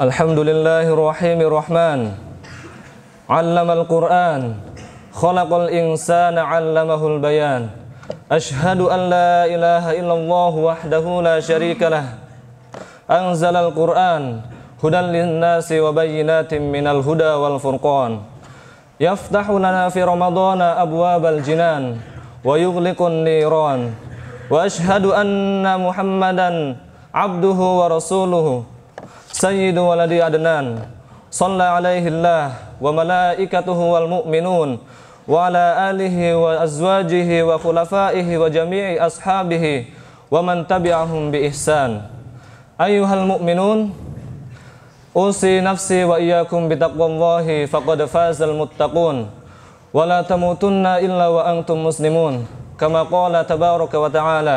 الحمد لله الرحيم الرحمن علم القرآن خلق الإنسان علمه البيان أشهد أن لا إله إلا الله وحده لا شريك له أنزل القرآن هدى للناس وبينات من الهدى والفرقان يفتح لنا في رمضان أبواب الجنان ويغلق النيران وأشهد أن محمدا عبده ورسوله سيد ولدي عدنان صلى عليه الله وملائكته والمؤمنون وعلى آله وأزواجه وخلفائه وجميع أصحابه ومن تبعهم بإحسان أيها المؤمنون أوصي نفسي وإياكم بتقوى الله فقد فاز المتقون ولا تموتن إلا وأنتم مسلمون كما قال تبارك وتعالى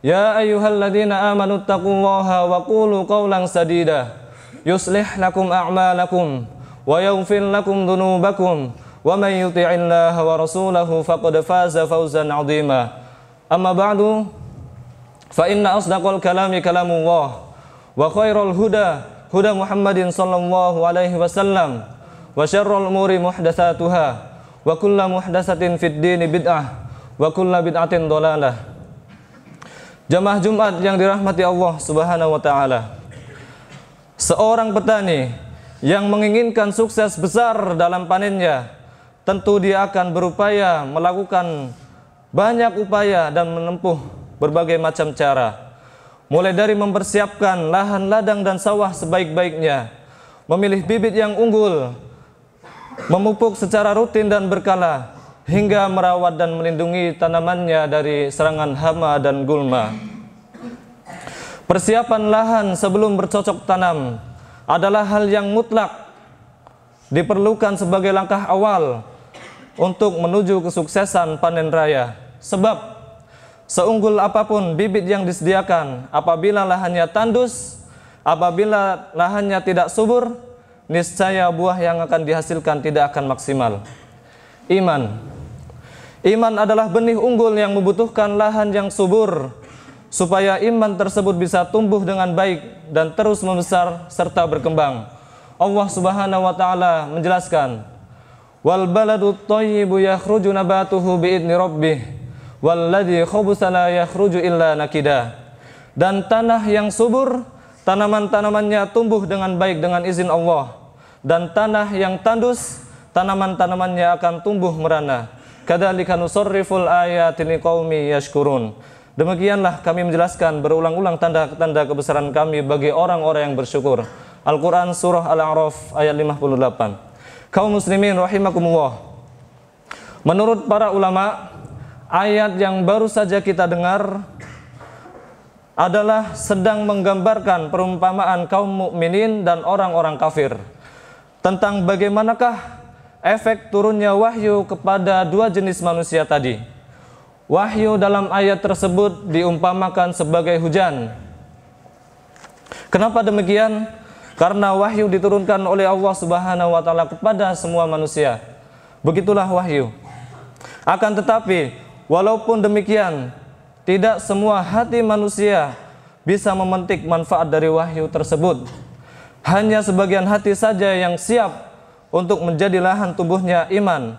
Ya ayyuhalladzina amanu taqullaha wa qulu qawlan sadida yuslih lakum a'malakum wa yaghfir lakum dhunubakum wa may yuti'illaha wa rasulahu faqad faza fawzan 'azima amma ba'du fa inna asdaqal kalami kalamu kalamullah wa khairal huda huda muhammadin sallallahu alaihi wasallam wa syarrul muri muhdatsatuha wa kullu muhdatsatin fid dini bid'ah wa kullu bid'atin dolalah Jamaah Jumat yang dirahmati Allah Subhanahu wa taala. Seorang petani yang menginginkan sukses besar dalam panennya, tentu dia akan berupaya melakukan banyak upaya dan menempuh berbagai macam cara. Mulai dari mempersiapkan lahan ladang dan sawah sebaik-baiknya, memilih bibit yang unggul, memupuk secara rutin dan berkala, hingga merawat dan melindungi tanamannya dari serangan hama dan gulma. Persiapan lahan sebelum bercocok tanam adalah hal yang mutlak diperlukan sebagai langkah awal untuk menuju kesuksesan panen raya. Sebab Seunggul apapun bibit yang disediakan, apabila lahannya tandus, apabila lahannya tidak subur, niscaya buah yang akan dihasilkan tidak akan maksimal. Iman Iman adalah benih unggul yang membutuhkan lahan yang subur supaya iman tersebut bisa tumbuh dengan baik dan terus membesar serta berkembang. Allah Subhanahu wa taala menjelaskan, "Wal baladu thayyibu yakhruju nabatuhu bi'idni rabbih, wal ladzi la yakhruju illa nakida." Dan tanah yang subur, tanaman-tanamannya tumbuh dengan baik dengan izin Allah, dan tanah yang tandus, tanaman-tanamannya akan tumbuh merana. Kadzalika nusarriful ayati liqaumi yashkurun. Demikianlah kami menjelaskan berulang-ulang tanda-tanda kebesaran kami bagi orang-orang yang bersyukur. Al-Qur'an surah Al-A'raf ayat 58. Kaum muslimin rahimakumullah. Menurut para ulama, ayat yang baru saja kita dengar adalah sedang menggambarkan perumpamaan kaum mukminin dan orang-orang kafir tentang bagaimanakah efek turunnya wahyu kepada dua jenis manusia tadi. Wahyu dalam ayat tersebut diumpamakan sebagai hujan. Kenapa demikian? Karena wahyu diturunkan oleh Allah Subhanahu wa taala kepada semua manusia. Begitulah wahyu. Akan tetapi, walaupun demikian, tidak semua hati manusia bisa memetik manfaat dari wahyu tersebut. Hanya sebagian hati saja yang siap untuk menjadi lahan tubuhnya iman,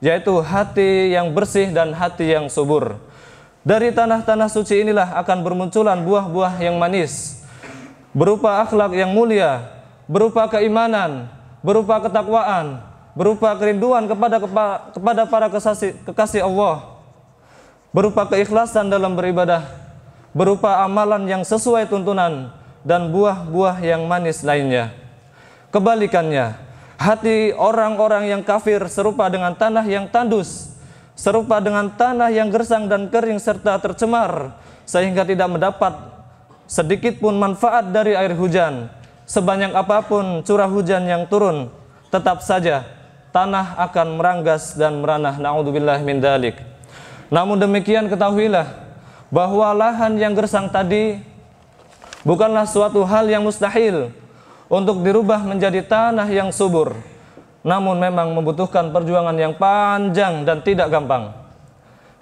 yaitu hati yang bersih dan hati yang subur. Dari tanah-tanah suci inilah akan bermunculan buah-buah yang manis, berupa akhlak yang mulia, berupa keimanan, berupa ketakwaan, berupa kerinduan kepada kepada para kekasih, kekasih Allah, berupa keikhlasan dalam beribadah, berupa amalan yang sesuai tuntunan dan buah-buah yang manis lainnya. Kebalikannya, Hati orang-orang yang kafir serupa dengan tanah yang tandus, serupa dengan tanah yang gersang dan kering serta tercemar, sehingga tidak mendapat sedikit pun manfaat dari air hujan. Sebanyak apapun curah hujan yang turun, tetap saja tanah akan meranggas dan meranah. Naudzubillah min dalik. Namun demikian ketahuilah bahwa lahan yang gersang tadi bukanlah suatu hal yang mustahil untuk dirubah menjadi tanah yang subur. Namun memang membutuhkan perjuangan yang panjang dan tidak gampang.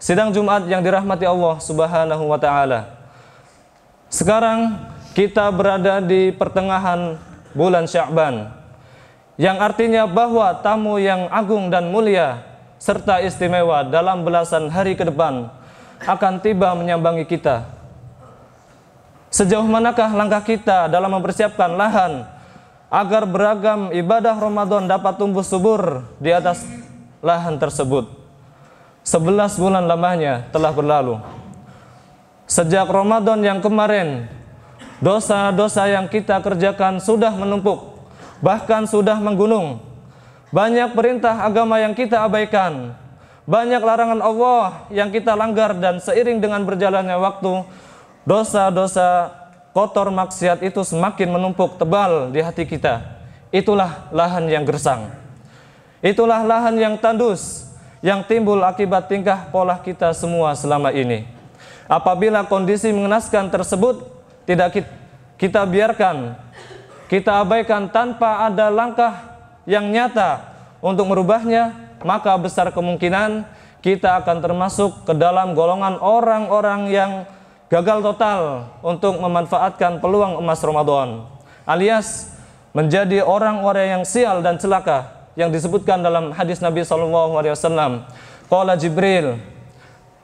Sidang Jumat yang dirahmati Allah Subhanahu wa taala. Sekarang kita berada di pertengahan bulan Sya'ban yang artinya bahwa tamu yang agung dan mulia serta istimewa dalam belasan hari ke depan akan tiba menyambangi kita. Sejauh manakah langkah kita dalam mempersiapkan lahan agar beragam ibadah Ramadan dapat tumbuh subur di atas lahan tersebut. Sebelas bulan lamanya telah berlalu. Sejak Ramadan yang kemarin, dosa-dosa yang kita kerjakan sudah menumpuk, bahkan sudah menggunung. Banyak perintah agama yang kita abaikan, banyak larangan Allah yang kita langgar dan seiring dengan berjalannya waktu, dosa-dosa kotor maksiat itu semakin menumpuk tebal di hati kita. Itulah lahan yang gersang. Itulah lahan yang tandus yang timbul akibat tingkah pola kita semua selama ini. Apabila kondisi mengenaskan tersebut tidak kita, kita biarkan, kita abaikan tanpa ada langkah yang nyata untuk merubahnya, maka besar kemungkinan kita akan termasuk ke dalam golongan orang-orang yang gagal total untuk memanfaatkan peluang emas Ramadan alias menjadi orang-orang yang sial dan celaka yang disebutkan dalam hadis Nabi Shallallahu alaihi wasallam qala Jibril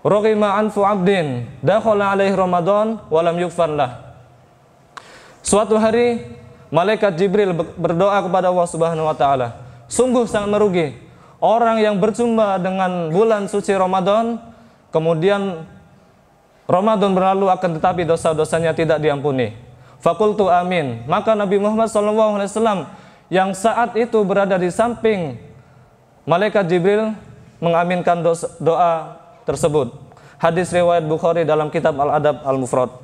Rogima anfu abdin dakhala alaihi Ramadan walam yukfarlah. Suatu hari malaikat Jibril berdoa kepada Allah Subhanahu wa taala, sungguh sangat merugi orang yang berjumpa dengan bulan suci Ramadan kemudian Ramadan berlalu akan tetapi dosa-dosanya tidak diampuni. Fakultu amin. Maka Nabi Muhammad SAW yang saat itu berada di samping Malaikat Jibril mengaminkan doa tersebut. Hadis riwayat Bukhari dalam kitab Al-Adab Al-Mufrad.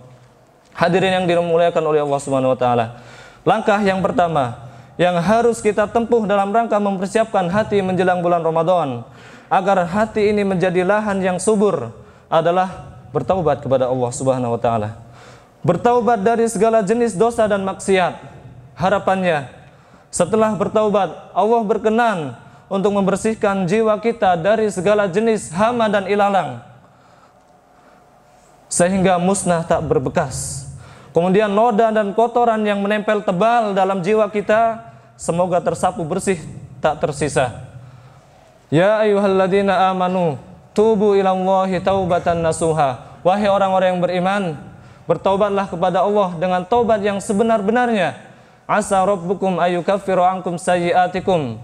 Hadirin yang dimuliakan oleh Allah Subhanahu wa taala. Langkah yang pertama yang harus kita tempuh dalam rangka mempersiapkan hati menjelang bulan Ramadan agar hati ini menjadi lahan yang subur adalah bertaubat kepada Allah Subhanahu wa taala. Bertaubat dari segala jenis dosa dan maksiat. Harapannya setelah bertaubat Allah berkenan untuk membersihkan jiwa kita dari segala jenis hama dan ilalang sehingga musnah tak berbekas. Kemudian noda dan kotoran yang menempel tebal dalam jiwa kita semoga tersapu bersih tak tersisa. Ya ayyuhalladzina amanu Tubu ilallahi taubatan nasuha. Wahai orang-orang yang beriman, bertaubatlah kepada Allah dengan taubat yang sebenar-benarnya. Asa rabbukum ayukaffiru ankum sayyiatikum.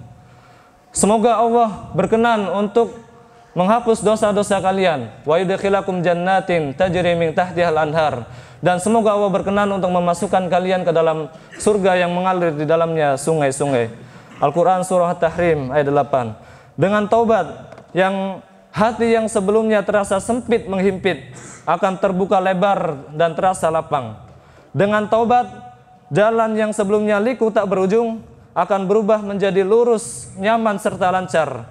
Semoga Allah berkenan untuk menghapus dosa-dosa kalian wa yudkhilakum jannatin tajri min tahtihal anhar dan semoga Allah berkenan untuk memasukkan kalian ke dalam surga yang mengalir di dalamnya sungai-sungai Al-Qur'an surah Tahrim ayat 8 dengan taubat yang Hati yang sebelumnya terasa sempit menghimpit akan terbuka lebar dan terasa lapang. Dengan taubat, jalan yang sebelumnya liku tak berujung akan berubah menjadi lurus, nyaman serta lancar.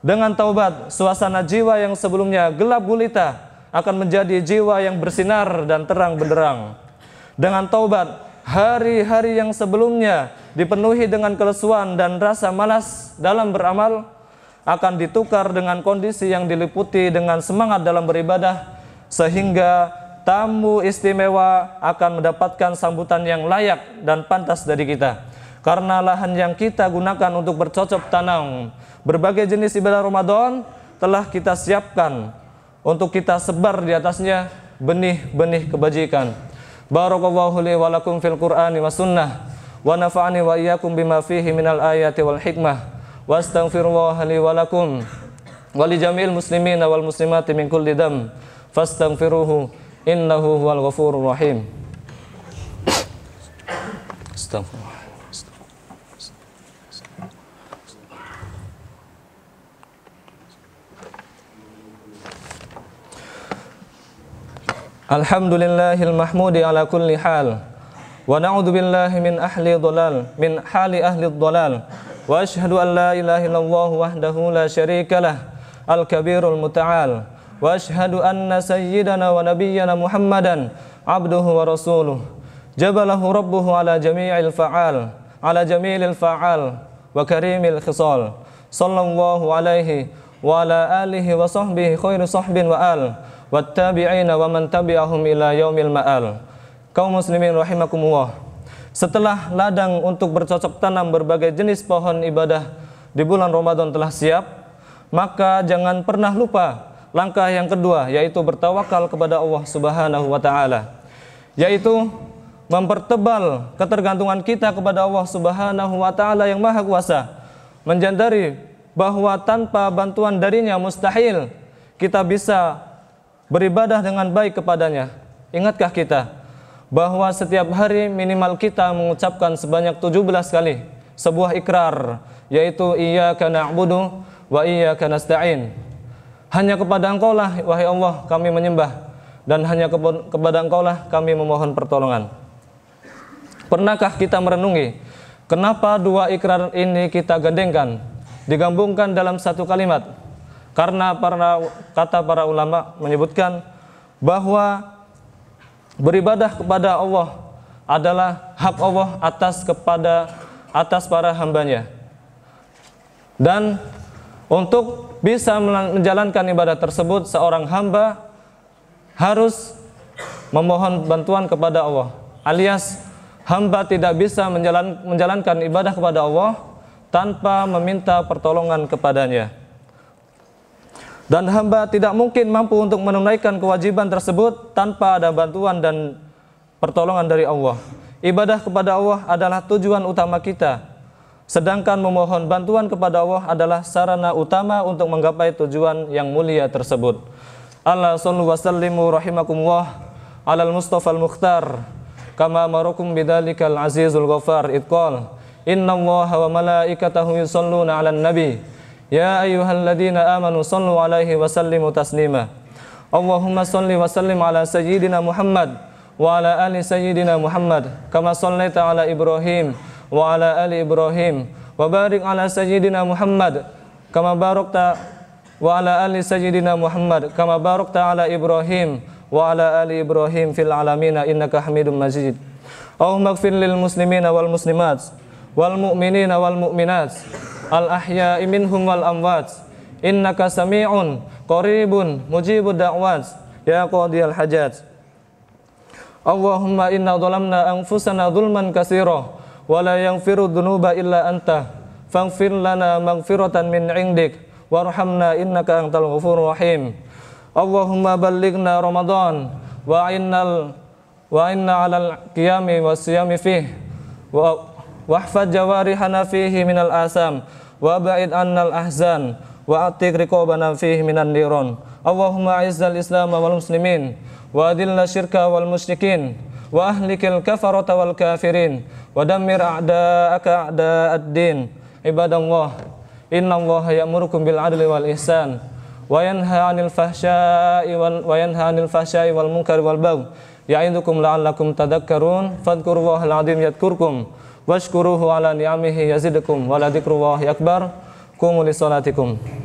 Dengan taubat, suasana jiwa yang sebelumnya gelap gulita akan menjadi jiwa yang bersinar dan terang benderang. Dengan taubat, hari-hari yang sebelumnya dipenuhi dengan kelesuan dan rasa malas dalam beramal, akan ditukar dengan kondisi yang diliputi dengan semangat dalam beribadah sehingga tamu istimewa akan mendapatkan sambutan yang layak dan pantas dari kita. Karena lahan yang kita gunakan untuk bercocok tanam, berbagai jenis ibadah Ramadan telah kita siapkan untuk kita sebar di atasnya benih-benih kebajikan. Barakallahu li wa fil Qur'ani wa sunnah wa nafa'ani wa iyyakum bima fihi minal ayati wal hikmah. واستغفر الله لي ولكم ولجميع المسلمين والمسلمات من كل دم فاستغفروه انه هو الغفور الرحيم استغفر الحمد لله المحمود على كل حال ونعوذ بالله من أهل ضلال من حال أهل الضلال وأشهد أن لا إله إلا الله وحده لا شريك له الكبير المتعال وأشهد أن سيدنا ونبينا محمدا عبده ورسوله جبله ربه على جميع الفعال على جميل الفعال وكريم الخصال صلى الله عليه وعلى آله وصحبه خير صحب وآل والتابعين ومن تبعهم إلى يوم المآل مسلمين رحمكم الله Setelah ladang untuk bercocok tanam berbagai jenis pohon ibadah di bulan Ramadan telah siap, maka jangan pernah lupa langkah yang kedua yaitu bertawakal kepada Allah Subhanahu wa taala. Yaitu mempertebal ketergantungan kita kepada Allah Subhanahu wa taala yang Maha Kuasa. Menjandari bahwa tanpa bantuan darinya mustahil kita bisa beribadah dengan baik kepadanya. Ingatkah kita bahwa setiap hari minimal kita mengucapkan sebanyak 17 kali sebuah ikrar yaitu iya iyyaka na'budu wa iyyaka nasta'in. Hanya kepada Engkau lah wahai Allah kami menyembah dan hanya kepada Engkau lah kami memohon pertolongan. Pernahkah kita merenungi kenapa dua ikrar ini kita gandengkan, digabungkan dalam satu kalimat? Karena para kata para ulama menyebutkan bahwa Beribadah kepada Allah adalah hak Allah atas kepada atas para hambanya. Dan untuk bisa menjalankan ibadah tersebut seorang hamba harus memohon bantuan kepada Allah. Alias hamba tidak bisa menjalankan ibadah kepada Allah tanpa meminta pertolongan kepadanya. Dan hamba tidak mungkin mampu untuk menunaikan kewajiban tersebut tanpa ada bantuan dan pertolongan dari Allah. Ibadah kepada Allah adalah tujuan utama kita. Sedangkan memohon bantuan kepada Allah adalah sarana utama untuk menggapai tujuan yang mulia tersebut. Allah sallu wa sallimu rahimakumullah alal mustafa al-mukhtar kama marukum bidzalikal azizul ghafar itqal innallaha wa malaikatahu yusalluna alal nabi يا أيها الذين آمنوا صلوا عليه وسلموا تسليما اللهم صل وسلم على سيدنا محمد وعلى آل سيدنا محمد كما صليت على إبراهيم وعلى آل إبراهيم وبارك على سيدنا محمد كما باركت وعلى آل سيدنا محمد كما باركت على إبراهيم وعلى آل إبراهيم في العالمين إنك حميد مجيد اللهم اغفر للمسلمين والمسلمات والمؤمنين والمؤمنات al ahya minhum wal amwat innaka sami'un qaribun mujibud da'wat ya qadiyal hajat Allahumma inna dhalamna anfusana dhulman kasira wa la yaghfiru dhunuba illa anta faghfir lana maghfiratan min 'indik warhamna innaka antal ghafur rahim Allahumma balighna Ramadan wa innal wa inna 'alal qiyami was siyami wa wahfad jawarihana fihi minal asam wa ba'id annal ahzan wa atik riqabana fihi minan niron Allahumma a'izzal islam wal muslimin wa adilla syirka wal musyrikin wa ahlikil kafarata wal kafirin wa dammir a'da'aka a'da'ad-din ibadallah innallaha ya'murukum bil adli wal ihsan wa yanha 'anil fahsya'i wal wa yanha 'anil fahsya'i wal munkari wal baghi ya'idukum la'allakum tadhakkarun fadhkurullaha al-'azim yadhkurkum washkuruhu ala ni'amihi yazidukum wa la akbar qumu li salatikum